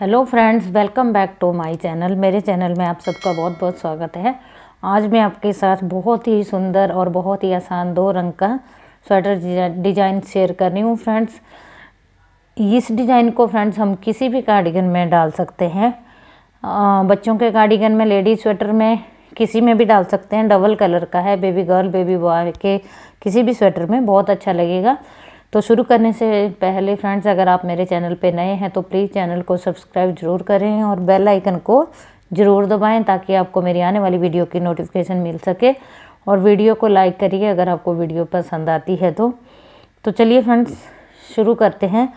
hello friends welcome back to my channel मेरे channel में आप सबका बहुत बहुत स्वागत है आज मैं आपके साथ बहुत ही सुंदर और बहुत ही आसान दो रंग का स्वेटर डिज़ाइन शेयर कर रही हूँ फ्रेंड्स इस डिज़ाइन को फ्रेंड्स हम किसी भी कार्डिगन में डाल सकते हैं बच्चों के कार्डिगन में लेडीज स्वेटर में किसी में भी डाल सकते हैं डबल कलर का है बेबी गर्ल बेबी बॉय के किसी भी स्वेटर में बहुत अच्छा लगेगा तो शुरू करने से पहले फ्रेंड्स अगर आप मेरे चैनल पे नए हैं तो प्लीज़ चैनल को सब्सक्राइब ज़रूर करें और बेल आइकन को ज़रूर दबाएं ताकि आपको मेरी आने वाली वीडियो की नोटिफिकेशन मिल सके और वीडियो को लाइक करिए अगर आपको वीडियो पसंद आती है तो तो चलिए फ्रेंड्स शुरू करते हैं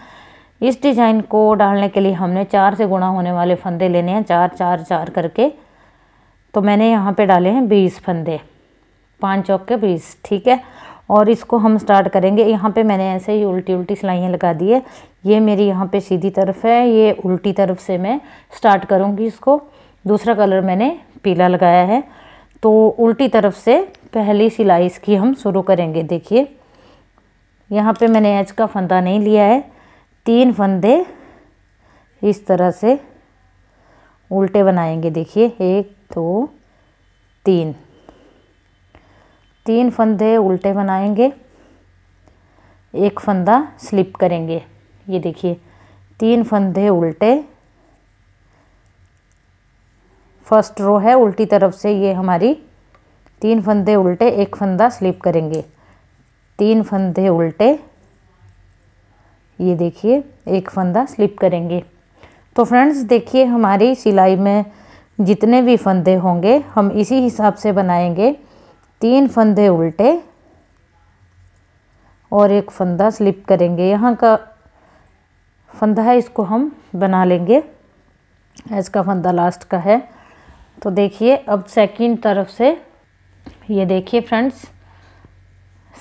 इस डिज़ाइन को डालने के लिए हमने चार से गुणा होने वाले फंदे लेने हैं चार चार चार करके तो मैंने यहाँ पे डाले हैं बीस फंदे पाँच चौक के बीस ठीक है और इसको हम स्टार्ट करेंगे यहाँ पे मैंने ऐसे ही उल्टी उल्टी सिलाइयाँ लगा दी है ये मेरी यहाँ पे सीधी तरफ है ये उल्टी तरफ से मैं स्टार्ट करूँगी इसको दूसरा कलर मैंने पीला लगाया है तो उल्टी तरफ से पहली सिलाई इसकी हम शुरू करेंगे देखिए यहाँ पे मैंने एच का फंदा नहीं लिया है तीन फंदे इस तरह से उल्टे बनाएंगे देखिए एक दो तीन तीन फंदे उल्टे बनाएंगे एक फंदा स्लिप करेंगे ये देखिए तीन फंदे उल्टे फर्स्ट रो है उल्टी तरफ से ये हमारी तीन फंदे उल्टे एक फंदा स्लिप करेंगे तीन फंदे उल्टे ये देखिए एक फंदा स्लिप करेंगे तो फ्रेंड्स देखिए हमारी सिलाई में जितने भी फंदे होंगे हम इसी हिसाब से बनाएंगे तीन फंदे उल्टे और एक फंदा स्लिप करेंगे यहाँ का फंदा है इसको हम बना लेंगे इसका फंदा लास्ट का है तो देखिए अब सेकंड तरफ से ये देखिए फ्रेंड्स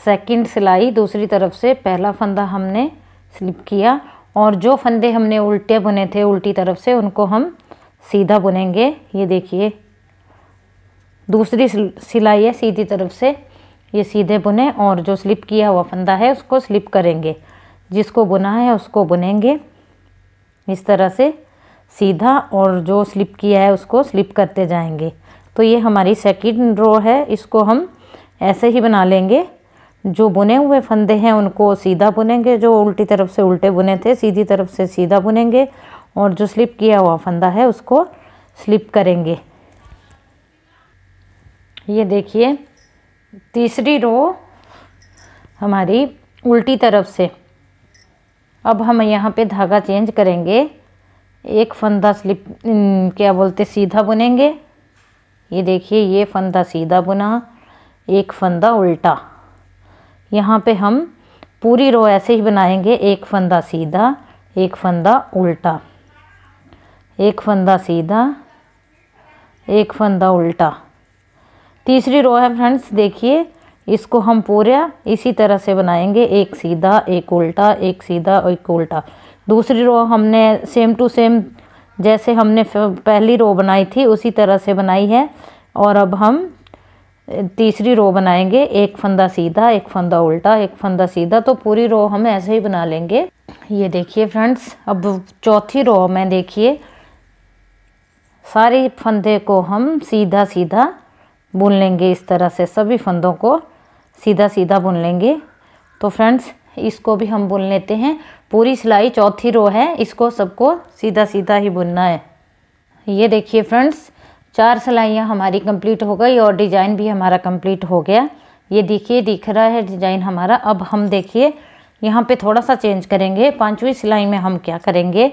सेकंड सिलाई दूसरी तरफ से पहला फंदा हमने स्लिप किया और जो फंदे हमने उल्टे बुने थे उल्टी तरफ से उनको हम सीधा बुनेंगे ये देखिए दूसरी सिलाई है सीधी तरफ से ये सीधे बुने और जो स्लिप किया हुआ फंदा है उसको स्लिप करेंगे जिसको बुना है उसको बुनेंगे इस तरह से सीधा और जो स्लिप किया है उसको स्लिप करते जाएंगे तो ये हमारी सेकंड रो है इसको हम ऐसे ही बना लेंगे जो बुने हुए फंदे हैं उनको सीधा बुनेंगे जो उल्टी तरफ से उल्टे बुने थे सीधी तरफ से सीधा बुनेंगे और जो स्लिप किया हुआ फंदा है उसको स्लिप करेंगे ये देखिए तीसरी रो हमारी उल्टी तरफ से अब हम यहाँ पे धागा चेंज करेंगे एक फंदा स्लिप क्या बोलते सीधा बुनेंगे ये देखिए ये फंदा सीधा बुना एक फंदा उल्टा यहाँ पे हम पूरी रो ऐसे ही बनाएंगे एक फंदा सीधा एक फंदा उल्टा एक फंदा सीधा एक फंदा उल्टा तीसरी रो है फ्रेंड्स देखिए इसको हम पूरा इसी तरह से बनाएंगे एक सीधा एक उल्टा एक सीधा एक उल्टा दूसरी रो हमने सेम टू सेम जैसे हमने पहली रो बनाई थी उसी तरह से बनाई है और अब हम तीसरी रो बनाएंगे एक फंदा सीधा एक फंदा उल्टा एक फंदा सीधा तो पूरी रो हम ऐसे ही बना लेंगे ये देखिए फ्रेंड्स अब चौथी रो में देखिए सारे फंदे को हम सीधा सीधा बुन लेंगे इस तरह से सभी फंदों को सीधा सीधा बुन लेंगे तो फ्रेंड्स इसको भी हम बुन लेते हैं पूरी सिलाई चौथी रो है इसको सबको सीधा सीधा ही बुनना है ये देखिए फ्रेंड्स चार सिलाइयाँ हमारी कंप्लीट हो गई और डिजाइन भी हमारा कंप्लीट हो गया ये देखिए दिख रहा है डिजाइन हमारा अब हम देखिए यहाँ पे थोड़ा सा चेंज करेंगे पांचवी सिलाई में हम क्या करेंगे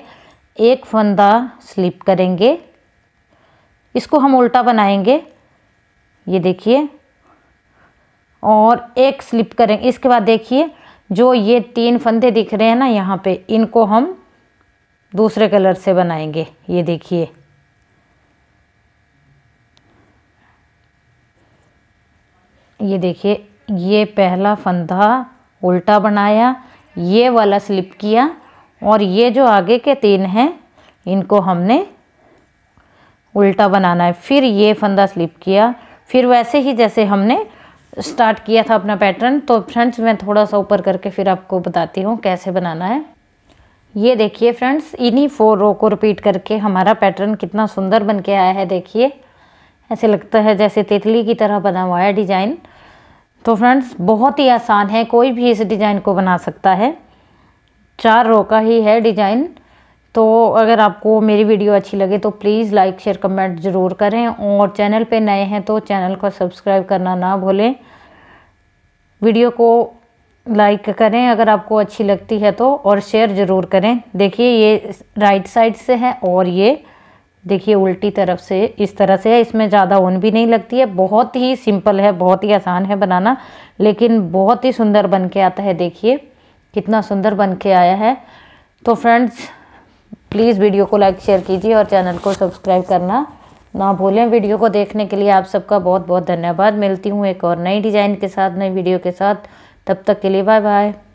एक फंदा स्लिप करेंगे इसको हम उल्टा बनाएंगे ये देखिए और एक स्लिप करेंगे इसके बाद देखिए जो ये तीन फंदे दिख रहे हैं ना यहाँ पे इनको हम दूसरे कलर से बनाएंगे ये देखिए ये देखिए ये पहला फंदा उल्टा बनाया ये वाला स्लिप किया और ये जो आगे के तीन हैं इनको हमने उल्टा बनाना है फिर ये फंदा स्लिप किया फिर वैसे ही जैसे हमने स्टार्ट किया था अपना पैटर्न तो फ्रेंड्स मैं थोड़ा सा ऊपर करके फिर आपको बताती हूँ कैसे बनाना है ये देखिए फ्रेंड्स इन्हीं फोर रो को रिपीट करके हमारा पैटर्न कितना सुंदर बन के आया है देखिए ऐसे लगता है जैसे तितली की तरह बना हुआ है डिज़ाइन तो फ्रेंड्स बहुत ही आसान है कोई भी इस डिज़ाइन को बना सकता है चार रो का ही है डिज़ाइन तो अगर आपको मेरी वीडियो अच्छी लगे तो प्लीज़ लाइक शेयर कमेंट ज़रूर करें और चैनल पे नए हैं तो चैनल को सब्सक्राइब करना ना भूलें वीडियो को लाइक करें अगर आपको अच्छी लगती है तो और शेयर ज़रूर करें देखिए ये राइट साइड से है और ये देखिए उल्टी तरफ से इस तरह से है इसमें ज़्यादा ऊन भी नहीं लगती है बहुत ही सिंपल है बहुत ही आसान है बनाना लेकिन बहुत ही सुंदर बन के आता है देखिए कितना सुंदर बन के आया है तो फ्रेंड्स प्लीज़ वीडियो को लाइक शेयर कीजिए और चैनल को सब्सक्राइब करना ना भूलें वीडियो को देखने के लिए आप सबका बहुत बहुत धन्यवाद मिलती हूँ एक और नई डिज़ाइन के साथ नई वीडियो के साथ तब तक के लिए बाय बाय